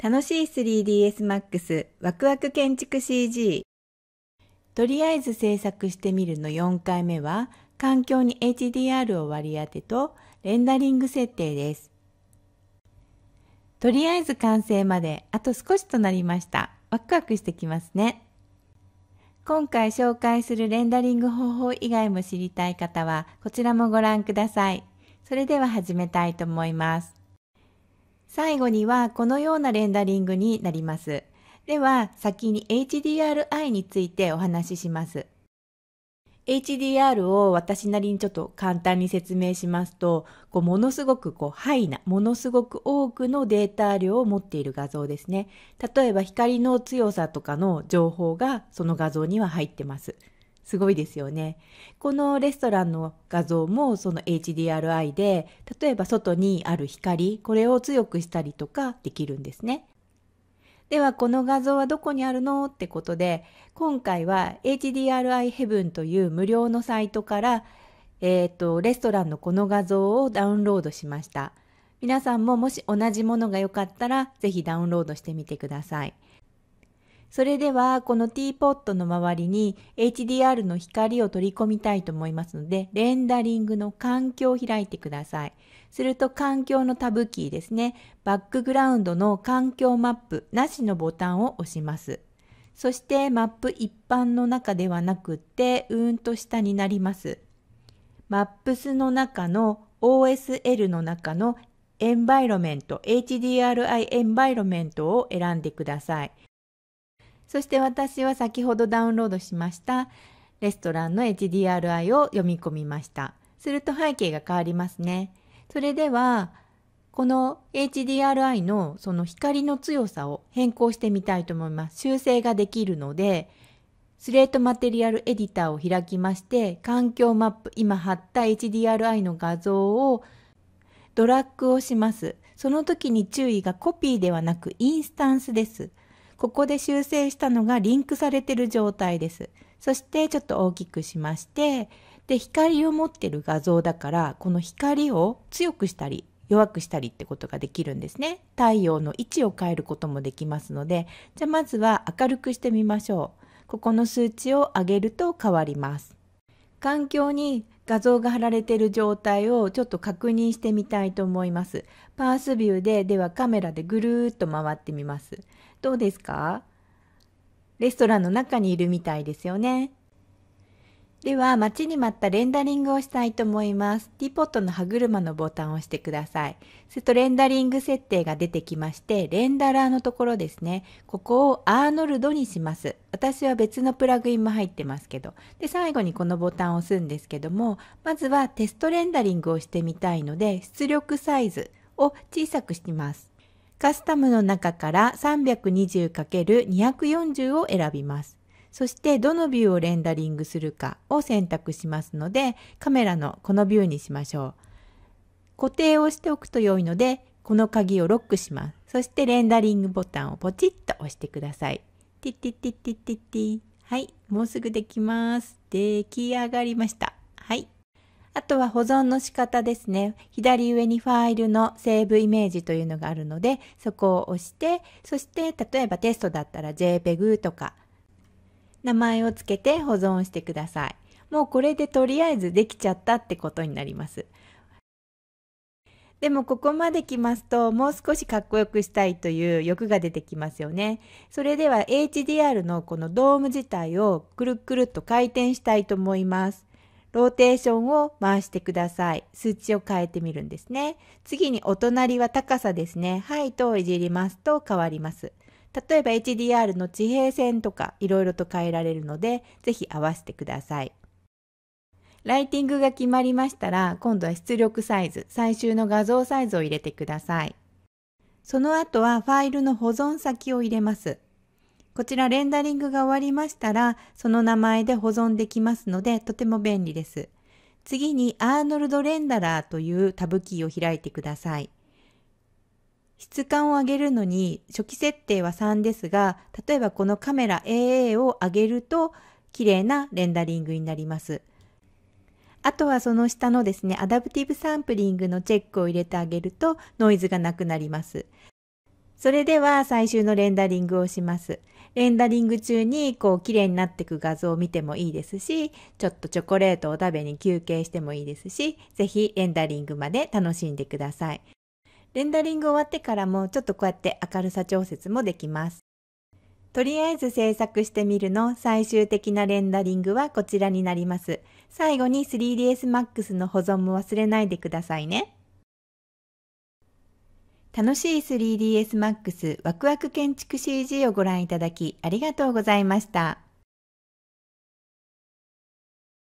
楽しい 3DS Max ワクワク建築 CG とりあえず制作してみるの4回目は環境に HDR を割り当てとレンダリング設定です。とりあえず完成まであと少しとなりました。ワクワクしてきますね。今回紹介するレンダリング方法以外も知りたい方はこちらもご覧ください。それでは始めたいと思います。最後にはこのようなレンダリングになります。では先に HDRI についてお話しします。HDR を私なりにちょっと簡単に説明しますと、こうものすごくこうハイな、ものすごく多くのデータ量を持っている画像ですね。例えば光の強さとかの情報がその画像には入ってます。すごいですよね。このレストランの画像もその HDRI で、例えば外にある光、これを強くしたりとかできるんですね。では、この画像はどこにあるのってことで、今回は HDRI Heaven という無料のサイトから、えっ、ー、と、レストランのこの画像をダウンロードしました。皆さんももし同じものが良かったら、ぜひダウンロードしてみてください。それではこのティーポットの周りに HDR の光を取り込みたいと思いますので、レンダリングの環境を開いてください。すると環境のタブキーですね、バックグラウンドの環境マップなしのボタンを押します。そしてマップ一般の中ではなくてうーんと下になります。マップスの中の OSL の中のエンバイロメント、HDRI エンバイロメントを選んでください。そして私は先ほどダウンロードしましたレストランの HDRI を読み込みました。すると背景が変わりますね。それでは、この HDRI のその光の強さを変更してみたいと思います。修正ができるので、スレートマテリアルエディターを開きまして、環境マップ、今貼った HDRI の画像をドラッグをします。その時に注意がコピーではなくインスタンスです。ここで修正したのがリンクされてる状態です。そしてちょっと大きくしまして、で、光を持ってる画像だから、この光を強くしたり、弱くしたりってことができるんですね。太陽の位置を変えることもできますので、じゃあまずは明るくしてみましょう。ここの数値を上げると変わります。環境に画像が貼られている状態をちょっと確認してみたいと思います。パースビューで、ではカメラでぐるーっと回ってみます。どうですかレストランの中にいるみたいですよね。では、待ちに待ったレンダリングをしたいと思います。ティーポットの歯車のボタンを押してください。すると、レンダリング設定が出てきまして、レンダラーのところですね。ここをアーノルドにします。私は別のプラグインも入ってますけど。で、最後にこのボタンを押すんですけども、まずはテストレンダリングをしてみたいので、出力サイズを小さくします。カスタムの中から 320×240 を選びます。そしてどのビューをレンダリングするかを選択しますので、カメラのこのビューにしましょう。固定をしておくと良いので、この鍵をロックします。そしてレンダリングボタンをポチッと押してください。ティッティッティッティッティッティ。はい、もうすぐできます。出来上がりました。はい。あとは保存の仕方ですね。左上にファイルのセーブイメージというのがあるので、そこを押して、そして例えばテストだったら JPEG とか、名前を付けて保存してください。もうこれでとりあえずできちゃったってことになります。でもここまで来ますともう少しかっこよくしたいという欲が出てきますよね。それでは HDR のこのドーム自体をくるくるっと回転したいと思います。ローテーションを回してください。数値を変えてみるんですね。次にお隣は高さですね。はいといじりますと変わります。例えば HDR の地平線とかいろいろと変えられるので、ぜひ合わせてください。ライティングが決まりましたら、今度は出力サイズ、最終の画像サイズを入れてください。その後はファイルの保存先を入れます。こちらレンダリングが終わりましたら、その名前で保存できますので、とても便利です。次にアーノルドレンダラーというタブキーを開いてください。質感を上げるのに初期設定は3ですが、例えばこのカメラ AA を上げると綺麗なレンダリングになります。あとはその下のですね、アダプティブサンプリングのチェックを入れてあげるとノイズがなくなります。それでは最終のレンダリングをします。レンダリング中にこう綺麗になっていく画像を見てもいいですし、ちょっとチョコレートを食べに休憩してもいいですし、ぜひエンダリングまで楽しんでください。レンダリング終わってからもちょっとこうやって明るさ調節もできます。とりあえず制作してみるの最終的なレンダリングはこちらになります。最後に 3ds Max の保存も忘れないでくださいね。楽しい 3ds Max ワクワク建築 CG をご覧いただきありがとうございました。